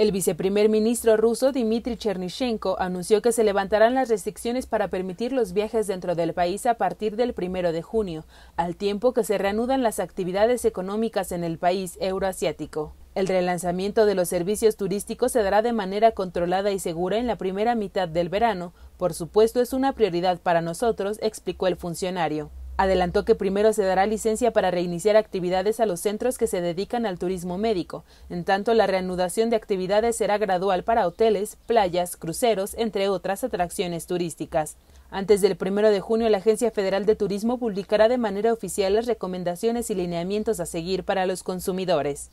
El viceprimer ministro ruso Dmitry Chernyshenko anunció que se levantarán las restricciones para permitir los viajes dentro del país a partir del primero de junio, al tiempo que se reanudan las actividades económicas en el país euroasiático. El relanzamiento de los servicios turísticos se dará de manera controlada y segura en la primera mitad del verano. Por supuesto, es una prioridad para nosotros, explicó el funcionario. Adelantó que primero se dará licencia para reiniciar actividades a los centros que se dedican al turismo médico. En tanto, la reanudación de actividades será gradual para hoteles, playas, cruceros, entre otras atracciones turísticas. Antes del 1 de junio, la Agencia Federal de Turismo publicará de manera oficial las recomendaciones y lineamientos a seguir para los consumidores.